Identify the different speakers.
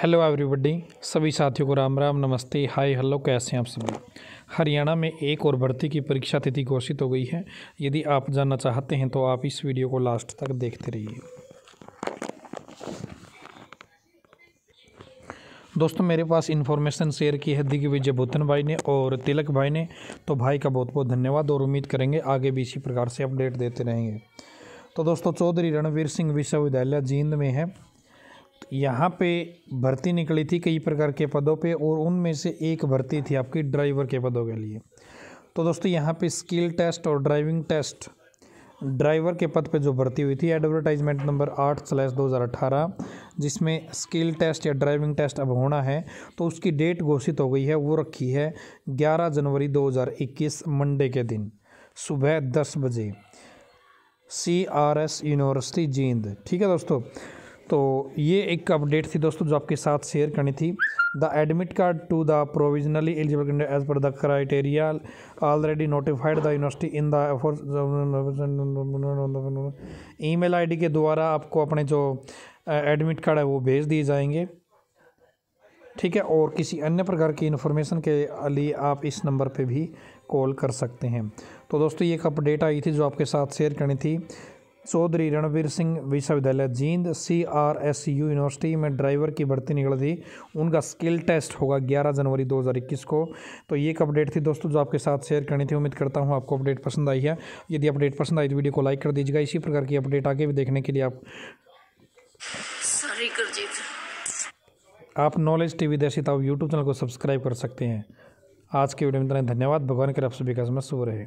Speaker 1: hello everybody सभी साथियों को राम राम नमस्ते हाय हेलो कैसे हैं आप सभी हरियाणा में एक और भर्ती की परीक्षा तिथि घोषित हो गई है यदि आप जानना चाहते हैं तो आप इस वीडियो को लास्ट तक देखते रहिए दोस्तों मेरे पास इन्फॉर्मेशन शेयर की है दिग्विजय भूतन भाई ने और तिलक भाई ने तो भाई का बहुत बहुत धन्यवाद और उम्मीद करेंगे आगे भी इसी प्रकार से अपडेट देते रहेंगे तो दोस्तों चौधरी रणवीर सिंह विश्वविद्यालय जींद में है यहाँ पे भर्ती निकली थी कई प्रकार के पदों पे और उनमें से एक भर्ती थी आपकी ड्राइवर के पदों के लिए तो दोस्तों यहाँ पे स्किल टेस्ट और ड्राइविंग टेस्ट ड्राइवर के पद पे जो भर्ती हुई थी एडवर्टाइजमेंट नंबर आठ स्लैस दो हज़ार अठारह जिसमें स्किल टेस्ट या ड्राइविंग टेस्ट अब होना है तो उसकी डेट घोषित हो गई है वो रखी है ग्यारह जनवरी दो हज़ार इक्कीस मंडे के दिन सुबह दस बजे C R S university Jind ठीक है दोस्तों तो ये एक अपडेट थी दोस्तों जो आपके साथ शेयर करनी थी the admit card to the provisionally eligible candidate as per the criteria already notified the university in the I D के द्वारा आपको अपने जो एडमिट कार्ड है वो भेज दिए जाएंगे ठीक है और किसी अन्य प्रकार की इन्फॉर्मेशन के लिए आप इस नंबर पे भी कॉल कर सकते हैं तो दोस्तों ये एक अपडेट आई थी जो आपके साथ शेयर करनी थी चौधरी रणवीर सिंह विश्वविद्यालय Jind C R S U university में ड्राइवर की भर्ती निकल थी उनका स्किल टेस्ट होगा 11 जनवरी 2021 को तो ये एक अपडेट थी दोस्तों जो आपके साथ शेयर करनी थी उम्मीद करता हूँ आपको अपडेट पसंद आई है यदि अपडेट पसंद आई तो वीडियो को लाइक कर दीजिएगा इसी प्रकार की अपडेट आगे भी देखने के लिए आप आप नॉलेज टीवी वी ताव यूट्यूब चैनल को सब्सक्राइब कर सकते हैं आज के वीडियो में इतना धन्यवाद भगवान के आप सभी का समय शुभ रहे